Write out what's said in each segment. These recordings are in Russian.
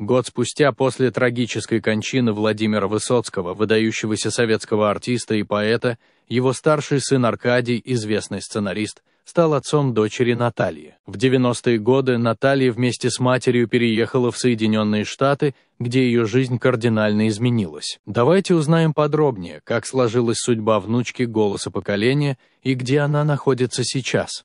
Год спустя после трагической кончины Владимира Высоцкого, выдающегося советского артиста и поэта, его старший сын Аркадий, известный сценарист, стал отцом дочери Натальи. В 90-е годы Наталья вместе с матерью переехала в Соединенные Штаты, где ее жизнь кардинально изменилась. Давайте узнаем подробнее, как сложилась судьба внучки «Голоса поколения» и где она находится сейчас.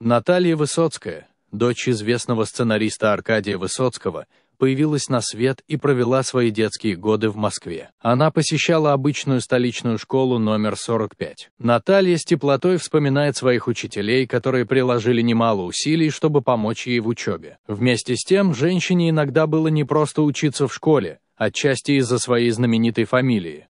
Наталья Высоцкая, дочь известного сценариста Аркадия Высоцкого – появилась на свет и провела свои детские годы в Москве. Она посещала обычную столичную школу номер 45. Наталья с теплотой вспоминает своих учителей, которые приложили немало усилий, чтобы помочь ей в учебе. Вместе с тем, женщине иногда было не просто учиться в школе, отчасти из-за своей знаменитой фамилии.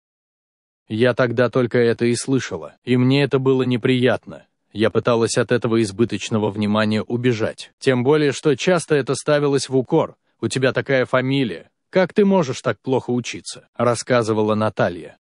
Я тогда только это и слышала, и мне это было неприятно. Я пыталась от этого избыточного внимания убежать. Тем более, что часто это ставилось в укор – у тебя такая фамилия. Как ты можешь так плохо учиться?» — рассказывала Наталья.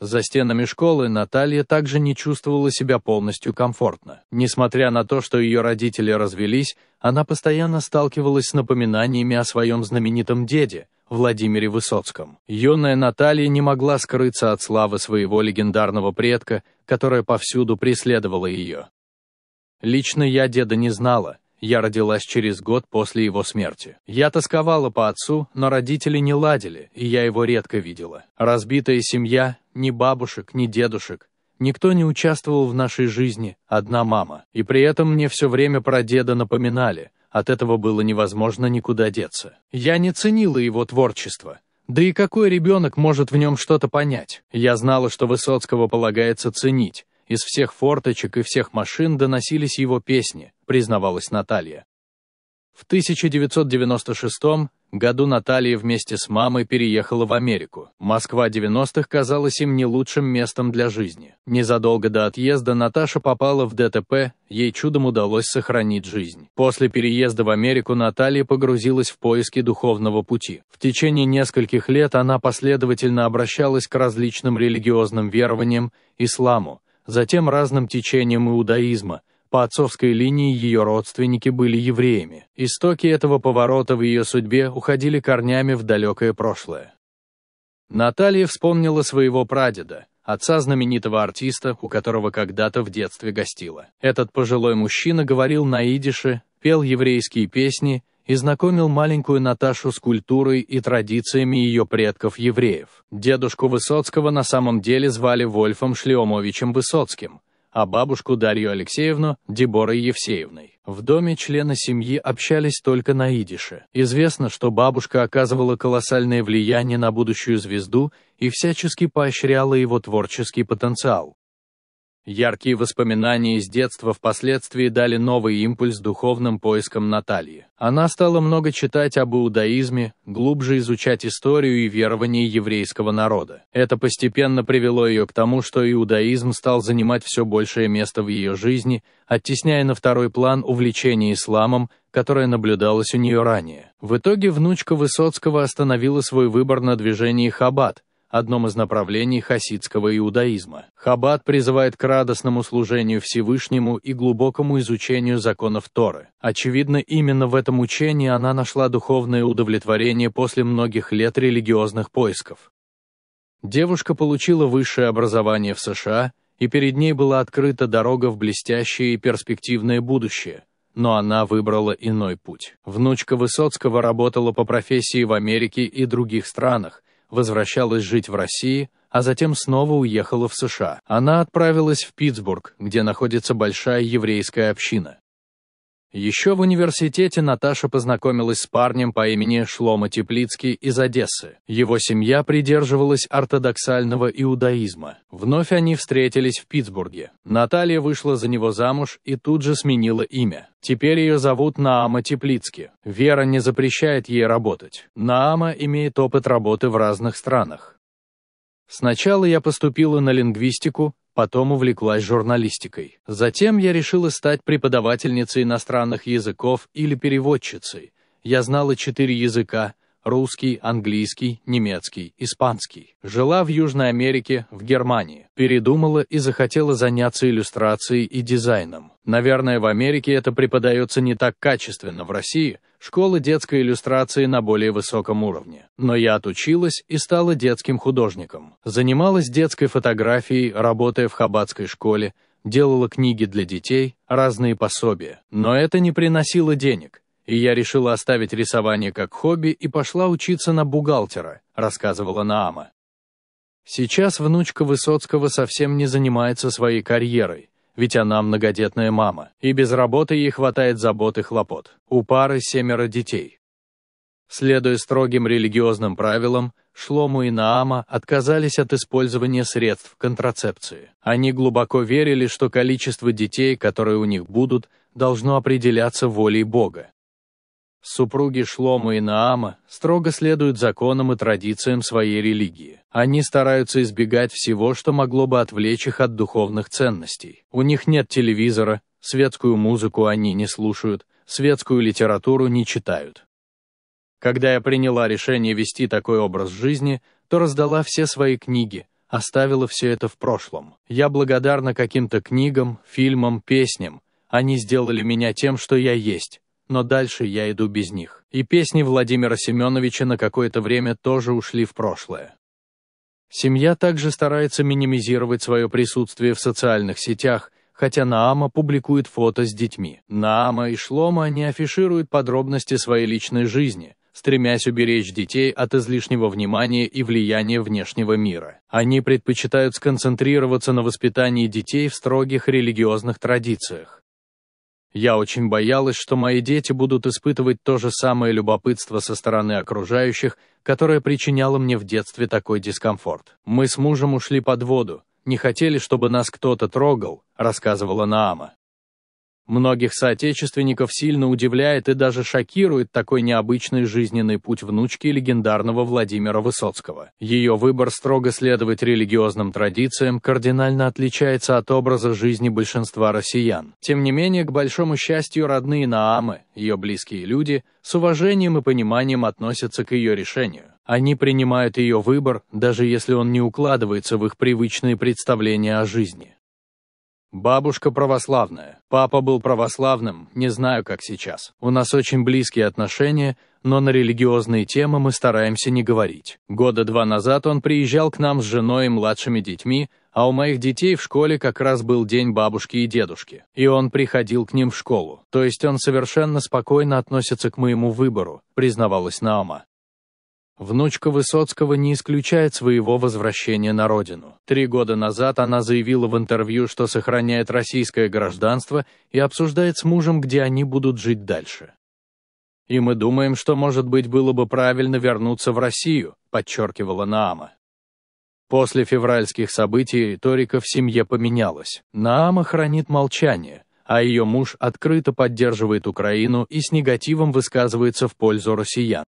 За стенами школы Наталья также не чувствовала себя полностью комфортно. Несмотря на то, что ее родители развелись, она постоянно сталкивалась с напоминаниями о своем знаменитом деде, Владимире Высоцком. Юная Наталья не могла скрыться от славы своего легендарного предка, которая повсюду преследовала ее. «Лично я деда не знала, я родилась через год после его смерти. Я тосковала по отцу, но родители не ладили, и я его редко видела. Разбитая семья, ни бабушек, ни дедушек. Никто не участвовал в нашей жизни, одна мама. И при этом мне все время про деда напоминали. От этого было невозможно никуда деться. Я не ценила его творчество. Да и какой ребенок может в нем что-то понять? Я знала, что Высоцкого полагается ценить, из всех форточек и всех машин доносились его песни, признавалась Наталья. В 1996 году Наталья вместе с мамой переехала в Америку. Москва 90-х казалась им не лучшим местом для жизни. Незадолго до отъезда Наташа попала в ДТП, ей чудом удалось сохранить жизнь. После переезда в Америку Наталья погрузилась в поиски духовного пути. В течение нескольких лет она последовательно обращалась к различным религиозным верованиям, исламу, затем разным течением иудаизма. По отцовской линии ее родственники были евреями. Истоки этого поворота в ее судьбе уходили корнями в далекое прошлое. Наталья вспомнила своего прадеда, отца знаменитого артиста, у которого когда-то в детстве гостила. Этот пожилой мужчина говорил на идише, пел еврейские песни и знакомил маленькую Наташу с культурой и традициями ее предков-евреев. Дедушку Высоцкого на самом деле звали Вольфом Шлеомовичем Высоцким, а бабушку Дарью Алексеевну – Деборой Евсеевной. В доме члены семьи общались только на идише. Известно, что бабушка оказывала колоссальное влияние на будущую звезду и всячески поощряла его творческий потенциал. Яркие воспоминания из детства впоследствии дали новый импульс духовным поискам Натальи. Она стала много читать об иудаизме, глубже изучать историю и верование еврейского народа. Это постепенно привело ее к тому, что иудаизм стал занимать все большее место в ее жизни, оттесняя на второй план увлечение исламом, которое наблюдалось у нее ранее. В итоге внучка Высоцкого остановила свой выбор на движении «Хаббат», одном из направлений хасидского иудаизма. Хаббат призывает к радостному служению Всевышнему и глубокому изучению законов Торы. Очевидно, именно в этом учении она нашла духовное удовлетворение после многих лет религиозных поисков. Девушка получила высшее образование в США, и перед ней была открыта дорога в блестящее и перспективное будущее, но она выбрала иной путь. Внучка Высоцкого работала по профессии в Америке и других странах, возвращалась жить в России, а затем снова уехала в США. Она отправилась в Питтсбург, где находится большая еврейская община. Еще в университете Наташа познакомилась с парнем по имени Шлома Теплицкий из Одессы. Его семья придерживалась ортодоксального иудаизма. Вновь они встретились в Питтсбурге. Наталья вышла за него замуж и тут же сменила имя. Теперь ее зовут Наама Теплицки. Вера не запрещает ей работать. Наама имеет опыт работы в разных странах. Сначала я поступила на лингвистику, потом увлеклась журналистикой. Затем я решила стать преподавательницей иностранных языков или переводчицей. Я знала четыре языка, русский, английский, немецкий, испанский. Жила в Южной Америке, в Германии. Передумала и захотела заняться иллюстрацией и дизайном. Наверное, в Америке это преподается не так качественно, в России – школы детской иллюстрации на более высоком уровне. Но я отучилась и стала детским художником. Занималась детской фотографией, работая в хаббатской школе, делала книги для детей, разные пособия. Но это не приносило денег – и я решила оставить рисование как хобби и пошла учиться на бухгалтера, рассказывала Наама. Сейчас внучка Высоцкого совсем не занимается своей карьерой, ведь она многодетная мама, и без работы ей хватает забот и хлопот. У пары семеро детей. Следуя строгим религиозным правилам, Шлому и Наама отказались от использования средств контрацепции. Они глубоко верили, что количество детей, которые у них будут, должно определяться волей Бога. Супруги Шлома и Наама строго следуют законам и традициям своей религии. Они стараются избегать всего, что могло бы отвлечь их от духовных ценностей. У них нет телевизора, светскую музыку они не слушают, светскую литературу не читают. Когда я приняла решение вести такой образ жизни, то раздала все свои книги, оставила все это в прошлом. Я благодарна каким-то книгам, фильмам, песням. Они сделали меня тем, что я есть но дальше я иду без них. И песни Владимира Семеновича на какое-то время тоже ушли в прошлое. Семья также старается минимизировать свое присутствие в социальных сетях, хотя Наама публикует фото с детьми. Наама и Шлома не афишируют подробности своей личной жизни, стремясь уберечь детей от излишнего внимания и влияния внешнего мира. Они предпочитают сконцентрироваться на воспитании детей в строгих религиозных традициях. Я очень боялась, что мои дети будут испытывать то же самое любопытство со стороны окружающих, которое причиняло мне в детстве такой дискомфорт. Мы с мужем ушли под воду, не хотели, чтобы нас кто-то трогал, рассказывала Наама. Многих соотечественников сильно удивляет и даже шокирует такой необычный жизненный путь внучки легендарного Владимира Высоцкого. Ее выбор строго следовать религиозным традициям кардинально отличается от образа жизни большинства россиян. Тем не менее, к большому счастью, родные Наамы, ее близкие люди, с уважением и пониманием относятся к ее решению. Они принимают ее выбор, даже если он не укладывается в их привычные представления о жизни. Бабушка православная, папа был православным, не знаю, как сейчас. У нас очень близкие отношения, но на религиозные темы мы стараемся не говорить. Года два назад он приезжал к нам с женой и младшими детьми, а у моих детей в школе как раз был день бабушки и дедушки, и он приходил к ним в школу. То есть он совершенно спокойно относится к моему выбору, признавалась Наома. Внучка Высоцкого не исключает своего возвращения на родину. Три года назад она заявила в интервью, что сохраняет российское гражданство и обсуждает с мужем, где они будут жить дальше. «И мы думаем, что, может быть, было бы правильно вернуться в Россию», подчеркивала Наама. После февральских событий риторика в семье поменялась. Наама хранит молчание, а ее муж открыто поддерживает Украину и с негативом высказывается в пользу россиян.